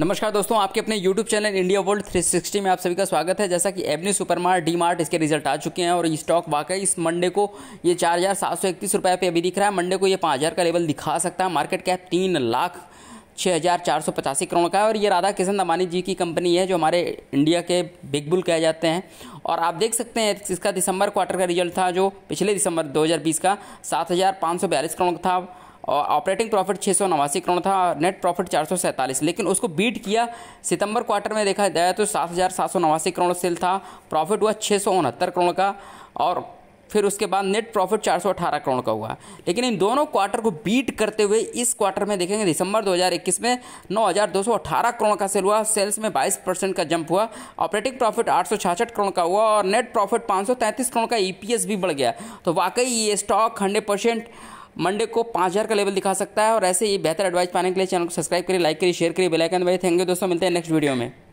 नमस्कार दोस्तों आपके अपने YouTube चैनल इंडिया वर्ल्ड 360 में आप सभी का स्वागत है जैसा कि एवनी सुपरमार्ट डी मार्ट इसके रिजल्ट आ चुके हैं और स्टॉक वाकई इस मंडे को ये चार हज़ार सात सौ इकतीस रुपये पर अभी दिख रहा है मंडे को ये पाँच हज़ार का लेवल दिखा सकता है मार्केट कैप तीन लाख छः हज़ार चार सौ पचासी करोड़ का है और ये राधा किशन अम्बानी जी की कंपनी है जो हमारे इंडिया के बिग बुल कहे जाते हैं और आप देख सकते हैं इसका दिसंबर क्वार्टर का रिजल्ट था जो पिछले दिसंबर 2020 का सात हज़ार पाँच सौ बयालीस करोड़ था और ऑपरेटिंग प्रॉफिट छः सौ नवासी करोड़ था और नेट प्रॉफिट चार सौ सैंतालीस लेकिन उसको बीट किया सितंबर क्वार्टर में देखा जाए तो सात हज़ार सात सौ नवासी करोड़ सेल था प्रॉफिट हुआ छः सौ उनहत्तर करोड़ का और फिर उसके बाद नेट प्रॉफिट चार सौ अठारह करोड़ का हुआ लेकिन इन दोनों क्वार्टर को बीट करते हुए इस क्वार्टर में देखेंगे दिसंबर 2021 में नौ हज़ार दो सौ अठारह करोड़ का सेल हुआ सेल्स में बाईस परसेंट का जंप हुआ ऑपरेटिंग प्रॉफिट आठ सौ करोड़ का हुआ और नेट प्रॉफिट पाँच सौ तैंतीस करोड़ का एस e भी बढ़ गया तो वाकई ये स्टॉक हंड्रेड परसेंट मंडे को पाँच हज़ार का लेवल दिखा सकता है और ऐसे ही बेहतर एडवाइस पाने के लिए चैनल को सब्सक्राइब करिए लाइक करिए शेयर करिए बेलाइकन भाई थैंक यू दोस्तों मिलते हैं नेक्स्ट वीडियो में